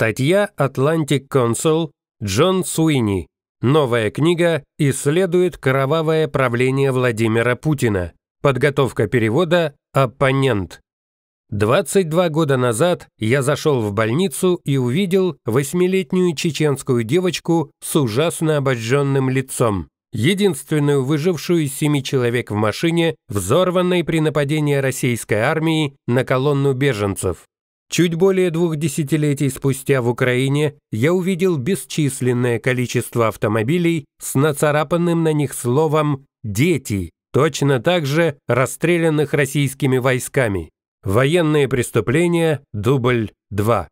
Статья Atlantic Council Джон Суини. Новая книга исследует кровавое правление Владимира Путина. Подготовка перевода «Оппонент». 22 года назад я зашел в больницу и увидел восьмилетнюю чеченскую девочку с ужасно обожженным лицом, единственную выжившую из семи человек в машине, взорванной при нападении российской армии на колонну беженцев. Чуть более двух десятилетий спустя в Украине я увидел бесчисленное количество автомобилей с нацарапанным на них словом «дети», точно так же расстрелянных российскими войсками. Военные преступления, дубль 2.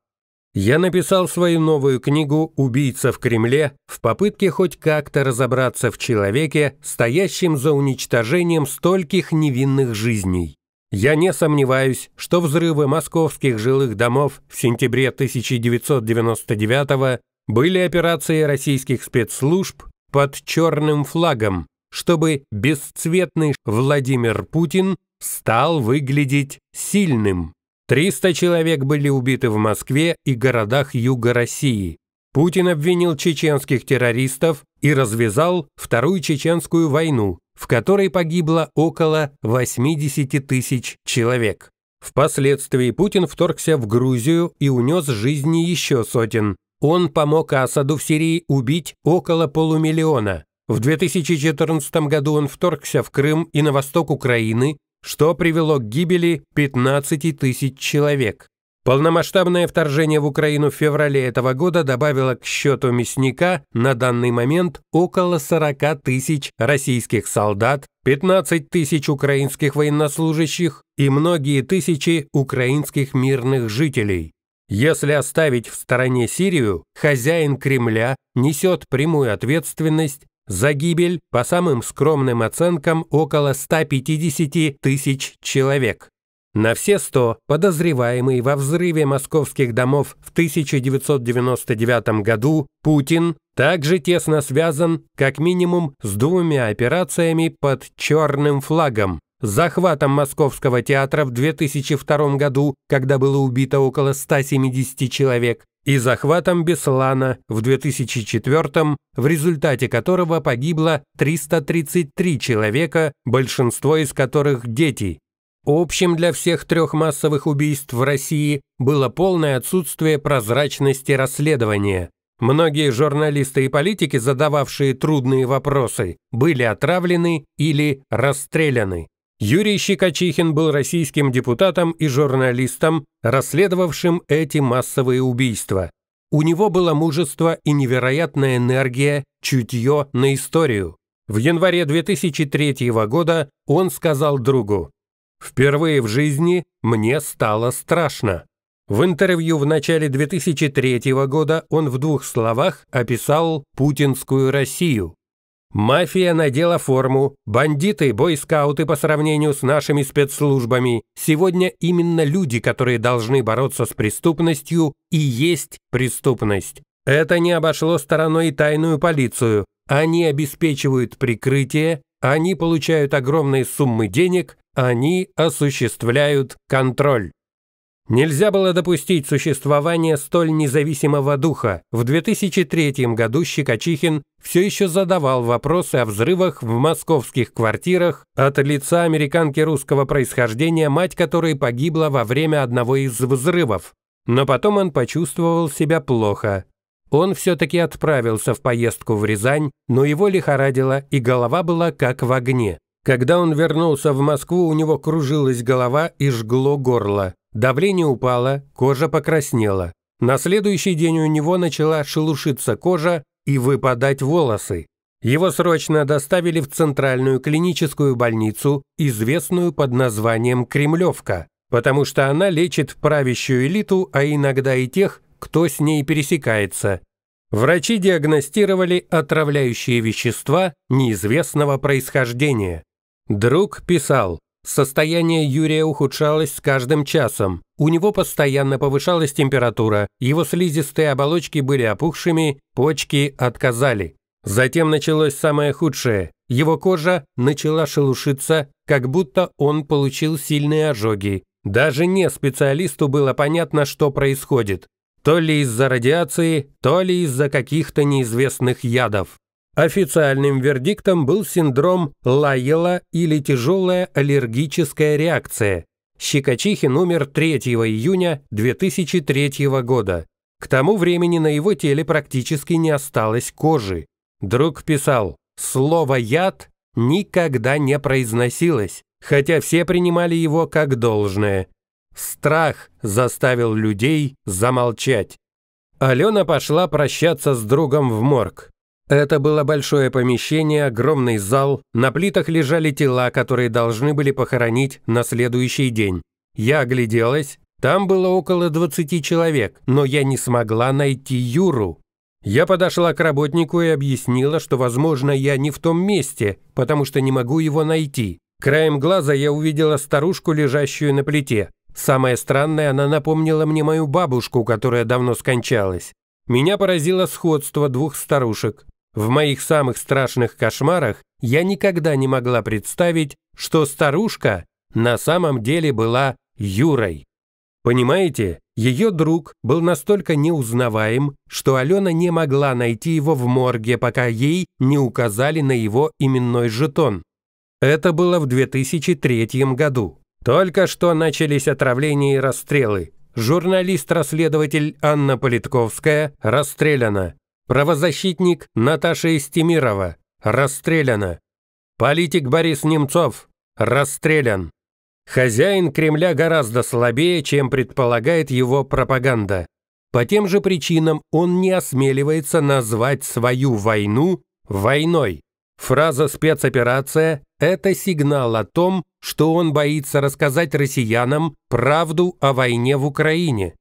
Я написал свою новую книгу «Убийца в Кремле» в попытке хоть как-то разобраться в человеке, стоящем за уничтожением стольких невинных жизней. Я не сомневаюсь, что взрывы московских жилых домов в сентябре 1999 были операцией российских спецслужб под черным флагом, чтобы бесцветный Владимир Путин стал выглядеть сильным. 300 человек были убиты в Москве и городах юга России. Путин обвинил чеченских террористов и развязал Вторую Чеченскую войну, в которой погибло около 80 тысяч человек. Впоследствии Путин вторгся в Грузию и унес жизни еще сотен. Он помог Асаду в Сирии убить около полумиллиона. В 2014 году он вторгся в Крым и на восток Украины, что привело к гибели 15 тысяч человек. Полномасштабное вторжение в Украину в феврале этого года добавило к счету мясника на данный момент около 40 тысяч российских солдат, 15 тысяч украинских военнослужащих и многие тысячи украинских мирных жителей. Если оставить в стороне Сирию, хозяин Кремля несет прямую ответственность за гибель, по самым скромным оценкам, около 150 тысяч человек. На все 100 подозреваемый во взрыве московских домов в 1999 году Путин также тесно связан как минимум с двумя операциями под черным флагом. Захватом Московского театра в 2002 году, когда было убито около 170 человек, и захватом Беслана в 2004, в результате которого погибло 333 человека, большинство из которых дети. Общим для всех трех массовых убийств в России было полное отсутствие прозрачности расследования. Многие журналисты и политики, задававшие трудные вопросы, были отравлены или расстреляны. Юрий Щекочихин был российским депутатом и журналистом, расследовавшим эти массовые убийства. У него было мужество и невероятная энергия, чутье на историю. В январе 2003 года он сказал другу Впервые в жизни мне стало страшно. В интервью в начале 2003 года он в двух словах описал путинскую Россию. «Мафия надела форму, бандиты, бойскауты по сравнению с нашими спецслужбами. Сегодня именно люди, которые должны бороться с преступностью, и есть преступность. Это не обошло стороной тайную полицию. Они обеспечивают прикрытие, они получают огромные суммы денег, они осуществляют контроль. Нельзя было допустить существование столь независимого духа. В 2003 году Щекочихин все еще задавал вопросы о взрывах в московских квартирах от лица американки русского происхождения, мать которой погибла во время одного из взрывов. Но потом он почувствовал себя плохо. Он все-таки отправился в поездку в Рязань, но его лихорадило, и голова была как в огне. Когда он вернулся в Москву, у него кружилась голова и жгло горло. Давление упало, кожа покраснела. На следующий день у него начала шелушиться кожа и выпадать волосы. Его срочно доставили в центральную клиническую больницу, известную под названием «Кремлевка», потому что она лечит правящую элиту, а иногда и тех, кто с ней пересекается. Врачи диагностировали отравляющие вещества неизвестного происхождения. Друг писал, состояние Юрия ухудшалось с каждым часом, у него постоянно повышалась температура, его слизистые оболочки были опухшими, почки отказали. Затем началось самое худшее. Его кожа начала шелушиться, как будто он получил сильные ожоги. Даже не специалисту было понятно, что происходит. То ли из-за радиации, то ли из-за каких-то неизвестных ядов. Официальным вердиктом был синдром Лайела или тяжелая аллергическая реакция. Щекочихин умер 3 июня 2003 года. К тому времени на его теле практически не осталось кожи. Друг писал, слово «яд» никогда не произносилось, хотя все принимали его как должное. Страх заставил людей замолчать. Алена пошла прощаться с другом в морг. Это было большое помещение, огромный зал, на плитах лежали тела, которые должны были похоронить на следующий день. Я огляделась, там было около 20 человек, но я не смогла найти Юру. Я подошла к работнику и объяснила, что, возможно, я не в том месте, потому что не могу его найти. Краем глаза я увидела старушку, лежащую на плите. Самое странное, она напомнила мне мою бабушку, которая давно скончалась. Меня поразило сходство двух старушек. В моих самых страшных кошмарах я никогда не могла представить, что старушка на самом деле была Юрой. Понимаете, ее друг был настолько неузнаваем, что Алена не могла найти его в морге, пока ей не указали на его именной жетон. Это было в 2003 году. Только что начались отравления и расстрелы. Журналист-расследователь Анна Политковская расстреляна. Правозащитник Наташа Истемирова расстреляна. Политик Борис Немцов расстрелян. Хозяин Кремля гораздо слабее, чем предполагает его пропаганда. По тем же причинам он не осмеливается назвать свою войну войной. Фраза «спецоперация» – это сигнал о том, что он боится рассказать россиянам правду о войне в Украине.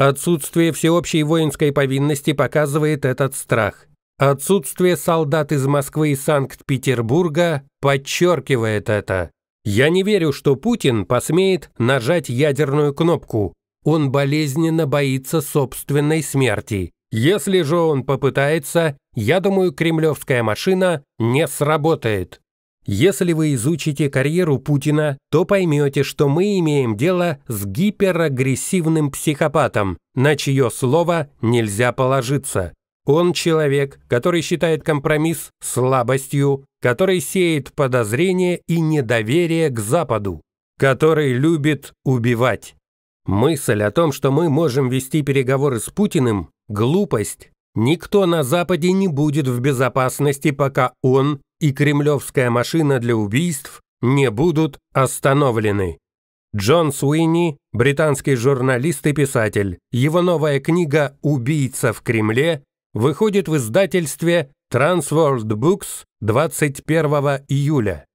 Отсутствие всеобщей воинской повинности показывает этот страх. Отсутствие солдат из Москвы и Санкт-Петербурга подчеркивает это. Я не верю, что Путин посмеет нажать ядерную кнопку. Он болезненно боится собственной смерти. Если же он попытается, я думаю, кремлевская машина не сработает. Если вы изучите карьеру Путина, то поймете, что мы имеем дело с гиперагрессивным психопатом, на чье слово нельзя положиться. Он человек, который считает компромисс слабостью, который сеет подозрение и недоверие к Западу, который любит убивать. Мысль о том, что мы можем вести переговоры с Путиным – глупость. Никто на Западе не будет в безопасности, пока он и кремлевская машина для убийств не будут остановлены. Джон Суини, британский журналист и писатель. Его новая книга «Убийца в Кремле» выходит в издательстве Transworld Books 21 июля.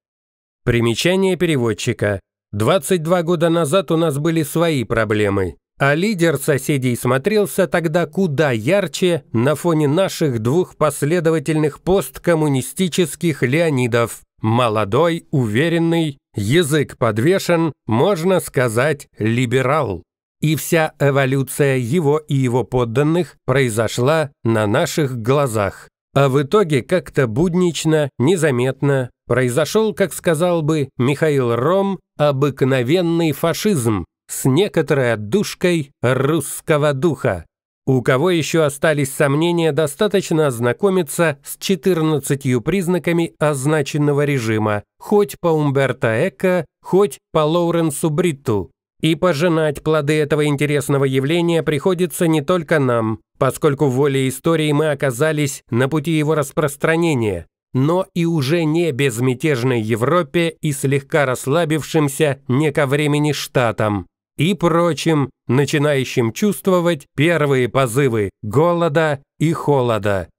Примечание переводчика. 22 года назад у нас были свои проблемы. А лидер соседей смотрелся тогда куда ярче на фоне наших двух последовательных посткоммунистических Леонидов. Молодой, уверенный, язык подвешен, можно сказать, либерал. И вся эволюция его и его подданных произошла на наших глазах. А в итоге как-то буднично, незаметно, произошел, как сказал бы Михаил Ром, обыкновенный фашизм, с некоторой отдушкой русского духа. У кого еще остались сомнения, достаточно ознакомиться с 14 признаками означенного режима, хоть по Умберто Эко, хоть по Лоуренсу Бритту. И пожинать плоды этого интересного явления приходится не только нам, поскольку в воле истории мы оказались на пути его распространения, но и уже не безмятежной Европе и слегка расслабившимся не ко времени штатам и прочим, начинающим чувствовать первые позывы голода и холода.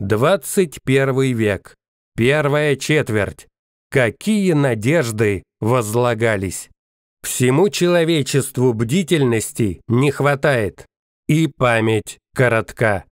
21 век. Первая четверть. Какие надежды возлагались! Всему человечеству бдительности не хватает, и память коротка.